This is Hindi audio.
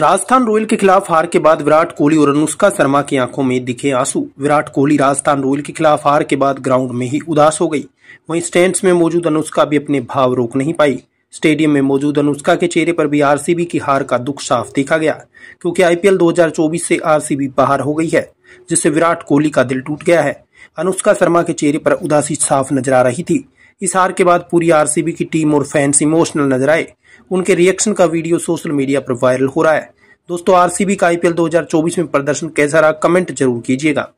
राजस्थान रॉयल के खिलाफ हार के बाद विराट कोहली और अनुष्का शर्मा की आंखों में दिखे आंसू विराट कोहली राजस्थान रॉयल के खिलाफ हार के बाद ग्राउंड में ही उदास हो गई वहीं स्टैंड्स में मौजूद अनुष्का भी अपने भाव रोक नहीं पाई स्टेडियम में मौजूद अनुष्का के चेहरे पर भी आरसीबी की हार का दुख साफ देखा गया क्योंकि आईपीएल 2024 से आरसीबी बाहर हो गई है जिससे विराट कोहली का दिल टूट गया है अनुष्का शर्मा के चेहरे पर उदासी साफ नजर आ रही थी इस हार के बाद पूरी आरसीबी की टीम और फैंस इमोशनल नजर आए उनके रिएक्शन का वीडियो सोशल मीडिया पर वायरल हो रहा है दोस्तों आरसीबी का आईपीएल 2024 में प्रदर्शन कैसा रहा कमेंट जरूर कीजिएगा